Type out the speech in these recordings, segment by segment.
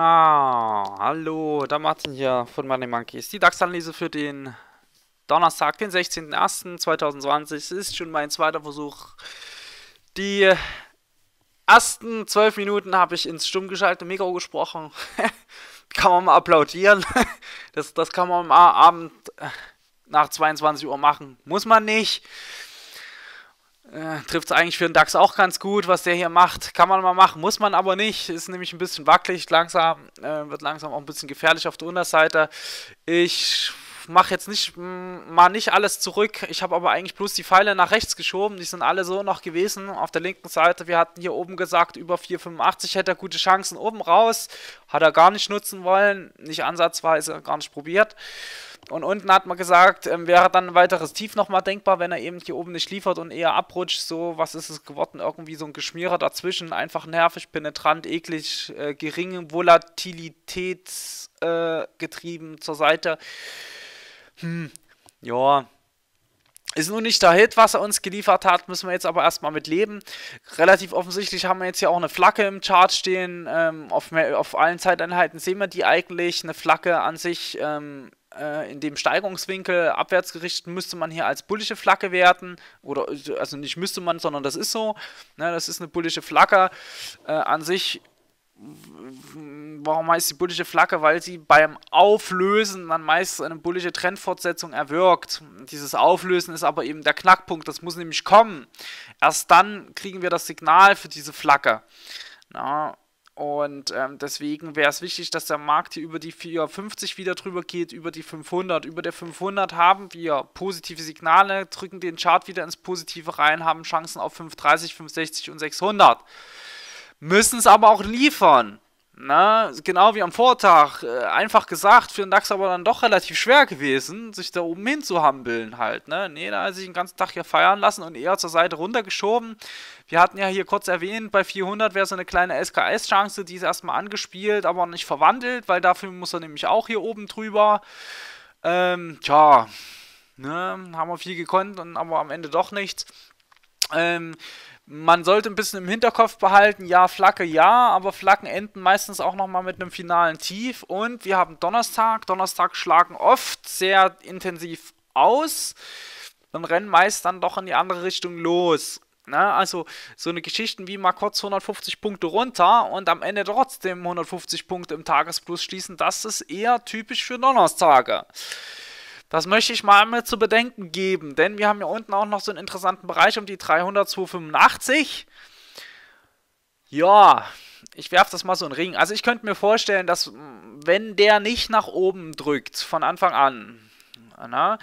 Ah, hallo, da Martin hier von Money Monkeys. Die DAX-Analyse für den Donnerstag, den 16.01.2020. Es ist schon mein zweiter Versuch. Die ersten zwölf Minuten habe ich ins stumm geschaltete Mikro gesprochen. kann man mal applaudieren. das, das kann man am Abend nach 22 Uhr machen. Muss man nicht. Äh, Trifft es eigentlich für den DAX auch ganz gut, was der hier macht. Kann man mal machen, muss man aber nicht. Ist nämlich ein bisschen wackelig, langsam, äh, wird langsam auch ein bisschen gefährlich auf der Unterseite. Ich mache jetzt nicht mal nicht alles zurück. Ich habe aber eigentlich bloß die Pfeile nach rechts geschoben. Die sind alle so noch gewesen. Auf der linken Seite, wir hatten hier oben gesagt, über 4,85 hätte er gute Chancen oben raus. Hat er gar nicht nutzen wollen. Nicht ansatzweise, gar nicht probiert. Und unten hat man gesagt, ähm, wäre dann ein weiteres Tief nochmal denkbar, wenn er eben hier oben nicht liefert und eher abrutscht. So, was ist es geworden? Irgendwie so ein Geschmierer dazwischen. Einfach nervig, penetrant, eklig, äh, geringe Volatilitätsgetrieben äh, zur Seite hm, ja, ist nun nicht der Hit, was er uns geliefert hat, müssen wir jetzt aber erstmal mit leben. Relativ offensichtlich haben wir jetzt hier auch eine Flagge im Chart stehen. Ähm, auf, mehr, auf, allen Zeiteinheiten sehen wir die eigentlich. Eine Flagge an sich ähm, äh, in dem Steigungswinkel abwärts gerichtet müsste man hier als bullische Flagge werten. Oder also nicht müsste man, sondern das ist so. Ne, das ist eine bullische Flagge. Äh, an sich warum heißt die bullische Flagge? Weil sie beim Auflösen dann meist eine bullische Trendfortsetzung erwirkt. Dieses Auflösen ist aber eben der Knackpunkt, das muss nämlich kommen. Erst dann kriegen wir das Signal für diese Flagge. Na, und ähm, deswegen wäre es wichtig, dass der Markt hier über die 450 wieder drüber geht, über die 500. Über der 500 haben wir positive Signale, drücken den Chart wieder ins Positive rein, haben Chancen auf 530, 560 und 600 müssen es aber auch liefern. Na, ne? genau wie am Vortag. Äh, einfach gesagt, für den DAX aber dann doch relativ schwer gewesen, sich da oben hinzuhambeln halt. Ne? Nee, da hat sich den ganzen Tag hier feiern lassen und eher zur Seite runtergeschoben. Wir hatten ja hier kurz erwähnt, bei 400 wäre so eine kleine SKS-Chance, die ist erstmal angespielt, aber nicht verwandelt, weil dafür muss er nämlich auch hier oben drüber. Ähm, tja, ne, haben wir viel gekonnt, und aber am Ende doch nichts. Ähm, man sollte ein bisschen im Hinterkopf behalten, ja, Flacke ja, aber Flacken enden meistens auch nochmal mit einem finalen Tief. Und wir haben Donnerstag. Donnerstag schlagen oft sehr intensiv aus. Dann rennen meist dann doch in die andere Richtung los. Na, ne? also so eine Geschichte wie mal kurz 150 Punkte runter und am Ende trotzdem 150 Punkte im Tagesplus schließen, das ist eher typisch für Donnerstage. Das möchte ich mal einmal zu bedenken geben, denn wir haben hier unten auch noch so einen interessanten Bereich um die 300, 285. Ja, ich werfe das mal so in den Ring. Also ich könnte mir vorstellen, dass mm, wenn der nicht nach oben drückt von Anfang an na,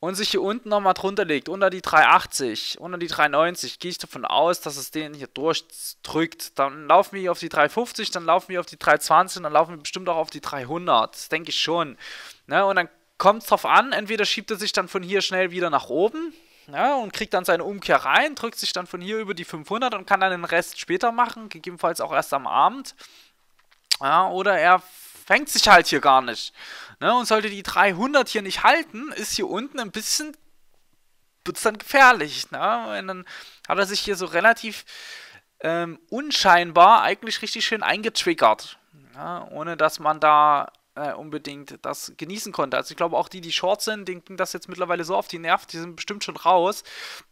und sich hier unten nochmal drunter legt, unter die 380, unter die 390, gehe ich davon aus, dass es den hier durchdrückt. Dann laufen wir hier auf die 350, dann laufen wir auf die 320, dann laufen wir bestimmt auch auf die 300. denke ich schon. Ne? Und dann kommt es drauf an, entweder schiebt er sich dann von hier schnell wieder nach oben ja, und kriegt dann seine Umkehr rein, drückt sich dann von hier über die 500 und kann dann den Rest später machen, gegebenenfalls auch erst am Abend. Ja, oder er fängt sich halt hier gar nicht. Ne? Und sollte die 300 hier nicht halten, ist hier unten ein bisschen wird's dann gefährlich. Ne? Und dann hat er sich hier so relativ ähm, unscheinbar eigentlich richtig schön eingetriggert. Ne? Ohne dass man da äh, unbedingt das genießen konnte. Also ich glaube auch die, die short sind, denen ging das jetzt mittlerweile so auf die Nerven, die sind bestimmt schon raus.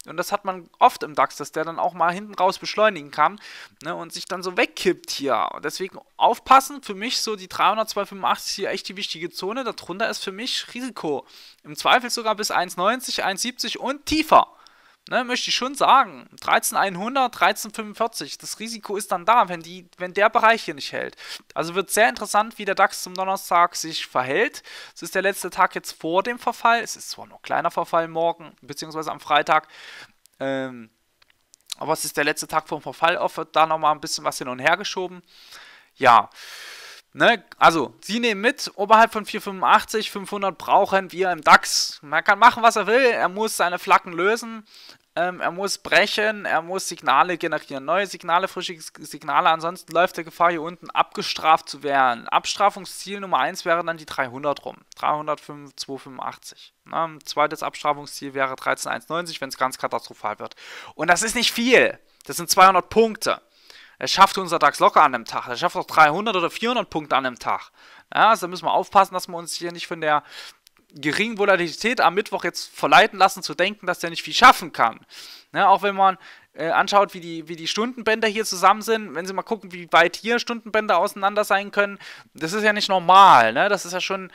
Und das hat man oft im DAX, dass der dann auch mal hinten raus beschleunigen kann ne, und sich dann so wegkippt hier. Und deswegen aufpassen, für mich so die 300, 285 hier echt die wichtige Zone, darunter ist für mich Risiko. Im Zweifel sogar bis 1,90, 1,70 und tiefer. Ne, möchte ich schon sagen. 13100, 1345. Das Risiko ist dann da, wenn, die, wenn der Bereich hier nicht hält. Also wird sehr interessant, wie der DAX zum Donnerstag sich verhält. Es ist der letzte Tag jetzt vor dem Verfall. Es ist zwar noch kleiner Verfall morgen, beziehungsweise am Freitag. Ähm, aber es ist der letzte Tag vor dem Verfall. Oft wird da nochmal ein bisschen was hin und her geschoben. Ja. Ne? Also, sie nehmen mit, oberhalb von 485, 500 brauchen wir im DAX. Man kann machen, was er will, er muss seine Flaggen lösen, ähm, er muss brechen, er muss Signale generieren, neue Signale, frische Signale, ansonsten läuft der Gefahr hier unten abgestraft zu werden. Abstrafungsziel Nummer 1 wäre dann die 300 rum, 305, 285. Ne? Zweites Abstrafungsziel wäre 13,190, wenn es ganz katastrophal wird. Und das ist nicht viel, das sind 200 Punkte. Er schafft unser DAX locker an einem Tag. Er schafft auch 300 oder 400 Punkte an einem Tag. Ja, also müssen wir aufpassen, dass wir uns hier nicht von der geringen Volatilität am Mittwoch jetzt verleiten lassen, zu denken, dass der nicht viel schaffen kann. Ja, ne, auch wenn man äh, anschaut, wie die, wie die Stundenbänder hier zusammen sind, wenn Sie mal gucken, wie weit hier Stundenbänder auseinander sein können, das ist ja nicht normal. Ne? Das ist ja schon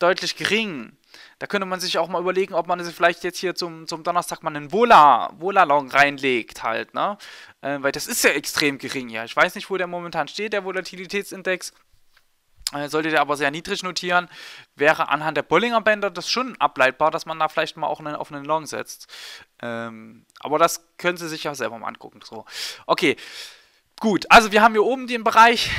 deutlich gering. Da könnte man sich auch mal überlegen, ob man vielleicht jetzt hier zum, zum Donnerstag mal einen Vola, Vola-Long reinlegt halt, ne? Äh, weil das ist ja extrem gering, ja. Ich weiß nicht, wo der momentan steht, der Volatilitätsindex. Äh, sollte der aber sehr niedrig notieren, wäre anhand der Bollinger Bänder das schon ableitbar, dass man da vielleicht mal auch einen, offenen Long setzt. Ähm, aber das können Sie sich ja selber mal angucken. So. Okay, gut. Also wir haben hier oben den Bereich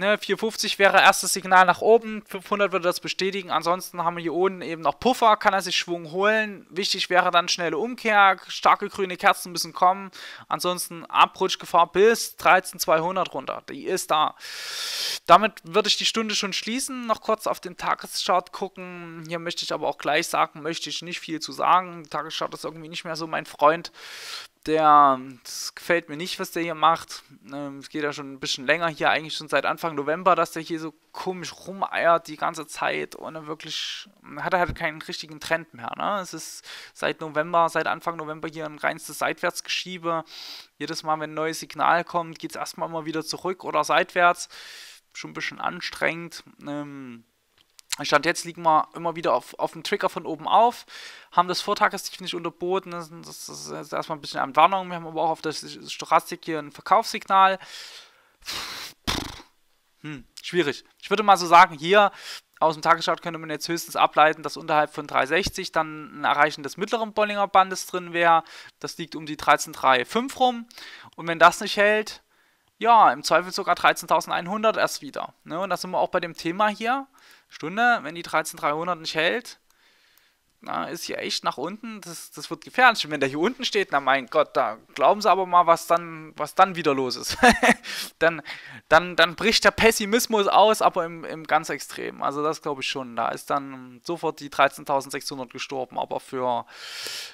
Ne, 450 wäre erstes Signal nach oben, 500 würde das bestätigen. Ansonsten haben wir hier unten eben noch Puffer, kann er sich Schwung holen. Wichtig wäre dann schnelle Umkehr, starke grüne Kerzen müssen kommen. Ansonsten Abrutschgefahr bis 13200 runter. Die ist da. Damit würde ich die Stunde schon schließen. Noch kurz auf den Tagesschart gucken. Hier möchte ich aber auch gleich sagen, möchte ich nicht viel zu sagen. Tagesschart ist irgendwie nicht mehr so mein Freund der, das gefällt mir nicht, was der hier macht. Ähm, es geht ja schon ein bisschen länger hier, eigentlich schon seit Anfang November, dass der hier so komisch rumeiert die ganze Zeit, ohne wirklich, hat er halt keinen richtigen Trend mehr. Ne? Es ist seit November, seit Anfang November hier ein reinstes Seitwärtsgeschiebe. Jedes Mal, wenn ein neues Signal kommt, geht es erstmal immer wieder zurück oder seitwärts. Schon ein bisschen anstrengend. Ähm, Stand jetzt liegen wir immer wieder auf, auf dem Trigger von oben auf, haben das Vortagestief nicht unterboten, das, das, das ist erstmal ein bisschen eine Warnung. Wir haben aber auch auf der Stochastik hier ein Verkaufssignal. Hm, schwierig. Ich würde mal so sagen, hier aus dem Tagesschart könnte man jetzt höchstens ableiten, dass unterhalb von 360 dann ein Erreichen des mittleren Bollinger Bandes drin wäre. Das liegt um die 13,35 rum. Und wenn das nicht hält, ja, im Zweifel sogar 13.100 erst wieder. Ne? Und da sind wir auch bei dem Thema hier Stunde, wenn die 13300 nicht hält na, ist hier echt nach unten, das, das wird gefährlich. Und wenn der hier unten steht, na mein Gott, da glauben sie aber mal, was dann, was dann wieder los ist. dann, dann, dann bricht der Pessimismus aus, aber im, im ganz Extrem. Also das glaube ich schon. Da ist dann sofort die 13.600 gestorben, aber für,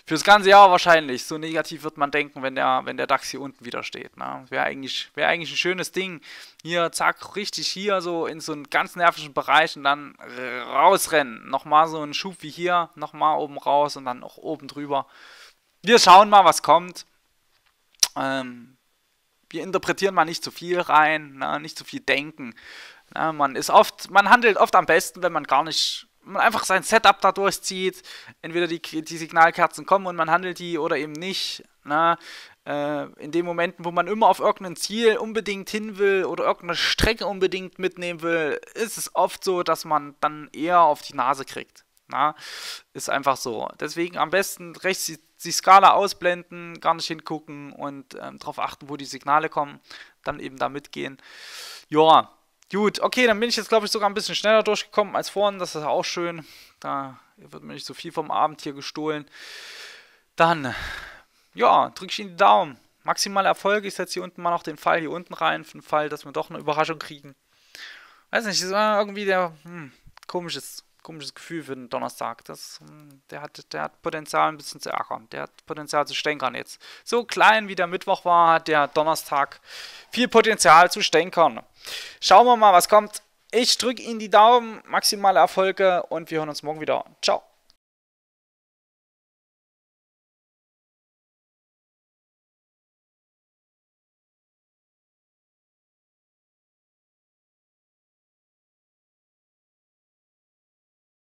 für das ganze Jahr wahrscheinlich. So negativ wird man denken, wenn der, wenn der DAX hier unten wieder steht. Ne? Wäre eigentlich, wär eigentlich ein schönes Ding. Hier, zack, richtig hier, so in so einen ganz nervischen Bereich und dann rausrennen. Nochmal so einen Schub wie hier, nochmal nochmal oben raus und dann noch oben drüber. Wir schauen mal, was kommt. Ähm, wir interpretieren mal nicht zu viel rein, na, ne, nicht zu viel denken. Na, ne, man ist oft, man handelt oft am besten, wenn man gar nicht, man einfach sein Setup da durchzieht. Entweder die, die Signalkerzen kommen und man handelt die oder eben nicht. Na, ne. äh, in den Momenten, wo man immer auf irgendein Ziel unbedingt hin will oder irgendeine Strecke unbedingt mitnehmen will, ist es oft so, dass man dann eher auf die Nase kriegt. Na, ist einfach so. Deswegen am besten rechts die, die Skala ausblenden, gar nicht hingucken und ähm, darauf achten, wo die Signale kommen. Dann eben da mitgehen. Ja, gut. Okay, dann bin ich jetzt, glaube ich, sogar ein bisschen schneller durchgekommen als vorhin. Das ist auch schön. Da wird mir nicht so viel vom Abend hier gestohlen. Dann, ja, drücke ich Ihnen die Daumen. Maximal Erfolg. Ich setze hier unten mal noch den Fall hier unten rein, für den Fall, dass wir doch eine Überraschung kriegen. Weiß nicht, ist irgendwie der hm, komisches komisches Gefühl für den Donnerstag. Das, ähm, der, hat, der hat Potenzial ein bisschen zu ärgern. Der hat Potenzial zu stänkern jetzt. So klein wie der Mittwoch war, hat der Donnerstag viel Potenzial zu stänkern. Schauen wir mal, was kommt. Ich drücke Ihnen die Daumen, maximale Erfolge und wir hören uns morgen wieder. Ciao.